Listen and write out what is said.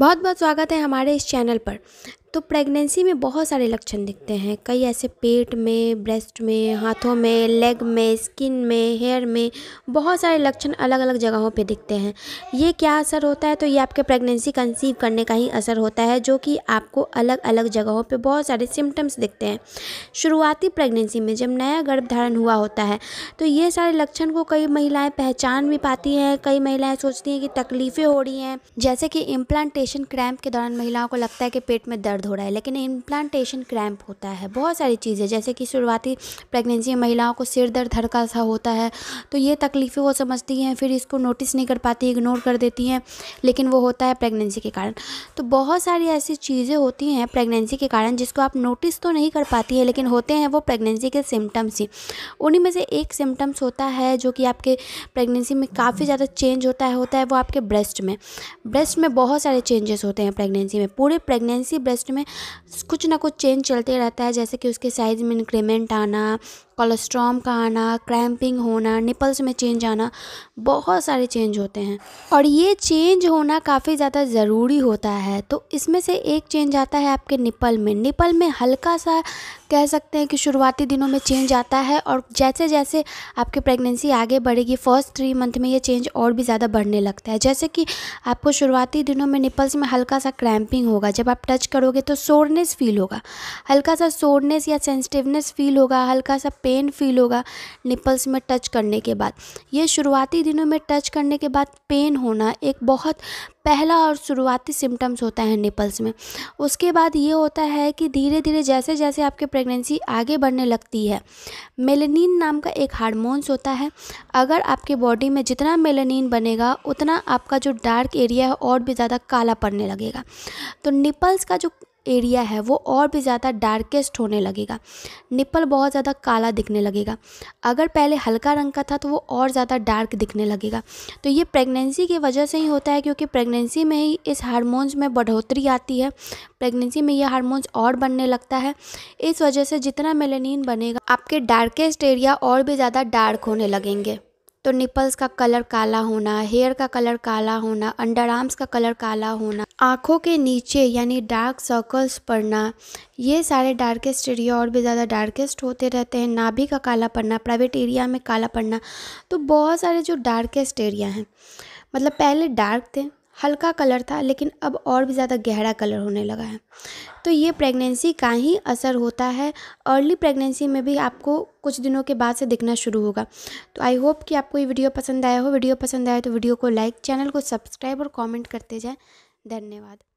बहुत बहुत स्वागत है हमारे इस चैनल पर तो प्रेगनेंसी में बहुत सारे लक्षण दिखते हैं कई ऐसे पेट में ब्रेस्ट में हाथों में लेग में स्किन में हेयर में बहुत सारे लक्षण अलग अलग जगहों पे दिखते हैं ये क्या असर होता है तो ये आपके प्रेगनेंसी कंसीव करने का ही असर होता है जो कि आपको अलग अलग जगहों पे बहुत सारे सिम्टम्स दिखते हैं शुरुआती प्रेगनेंसी में जब नया गर्भ धारण हुआ होता है तो ये सारे लक्षण को कई महिलाएँ पहचान भी पाती हैं कई महिलाएँ सोचती हैं कि तकलीफ़ें हो रही हैं जैसे कि इम्प्लांटेशन क्रैम्प के दौरान महिलाओं को लगता है कि पेट में दर्द दर्द हो रहा है लेकिन इम्प्लांटेशन क्रैम्प होता है बहुत सारी चीज़ें जैसे कि शुरुआती प्रेगनेंसी महिलाओं को सिर दर्द हड़का सा होता है तो ये तकलीफ़ें वो समझती हैं फिर इसको नोटिस नहीं कर पाती इग्नोर कर देती हैं लेकिन वो होता है प्रेगनेंसी के कारण तो बहुत सारी ऐसी चीज़ें होती हैं प्रेगनेंसी के कारण जिसको आप नोटिस तो नहीं कर पाती है लेकिन होते हैं वो प्रेगनेंसी के सिम्टम्स ही उन्हीं में से एक सिम्टम्स होता है जो कि आपके प्रेगनेंसी में काफ़ी ज़्यादा चेंज होता है होता है वो आपके ब्रेस्ट में ब्रेस्ट में बहुत सारे चेंजेस होते हैं प्रेगनेंसी में पूरे प्रेगनेंसी ब्रेस्ट में कुछ ना कुछ चेंज चलते रहता है जैसे कि उसके साइज़ में इंक्रीमेंट आना कोलेस्ट्रॉम का आना क्रैम्पिंग होना निपल्स में चेंज आना बहुत सारे चेंज होते हैं और ये चेंज होना काफ़ी ज़्यादा ज़रूरी होता है तो इसमें से एक चेंज आता है आपके निपल में निपल में हल्का सा कह सकते हैं कि शुरुआती दिनों में चेंज आता है और जैसे जैसे आपकी प्रेगनेंसी आगे बढ़ेगी फर्स्ट थ्री मंथ में ये चेंज और भी ज़्यादा बढ़ने लगता है जैसे कि आपको शुरुआती दिनों में निपल्स में हल्का सा क्रैम्पिंग होगा जब आप टच करोगे तो सोरनेस फील होगा हल्का सा सोरनेस या सेंसिटिवनेस फील होगा हल्का सा पेन फील होगा निपल्स में टच करने के बाद ये शुरुआती दिनों में टच करने के बाद पेन होना एक बहुत पहला और शुरुआती सिम्टम्स होता है निपल्स में उसके बाद ये होता है कि धीरे धीरे जैसे जैसे आपके प्रेगनेंसी आगे बढ़ने लगती है मेलेनिन नाम का एक हार्मोन्स होता है अगर आपके बॉडी में जितना मेलेनिन बनेगा उतना आपका जो डार्क एरिया है और भी ज़्यादा काला पड़ने लगेगा तो निपल्स का जो एरिया है वो और भी ज़्यादा डार्केस्ट होने लगेगा निप्पल बहुत ज़्यादा काला दिखने लगेगा अगर पहले हल्का रंग का था तो वो और ज़्यादा डार्क दिखने लगेगा तो ये प्रेगनेंसी की वजह से ही होता है क्योंकि प्रेगनेंसी में ही इस हारमोन्स में बढ़ोतरी आती है प्रेगनेंसी में यह हारमोन्स और बनने लगता है इस वजह से जितना मेलेनिन बनेगा आपके डार्केस्ट एरिया और भी ज़्यादा डार्क होने लगेंगे तो निपल्स का कलर काला होना हेयर का कलर काला होना अंडर आर्म्स का कलर काला होना आँखों के नीचे यानी डार्क सर्कल्स पड़ना ये सारे डार्केस्ट एरिया और भी ज़्यादा डार्केस्ट होते रहते हैं नाभि का काला पड़ना प्राइवेट एरिया में काला पड़ना तो बहुत सारे जो डार्केस्ट एरिया हैं मतलब पहले डार्क थे हल्का कलर था लेकिन अब और भी ज़्यादा गहरा कलर होने लगा है तो ये प्रेगनेंसी का ही असर होता है अर्ली प्रेगनेंसी में भी आपको कुछ दिनों के बाद से दिखना शुरू होगा तो आई होप कि आपको ये वीडियो पसंद आया हो वीडियो पसंद आया तो वीडियो को लाइक चैनल को सब्सक्राइब और कॉमेंट करते जाए धन्यवाद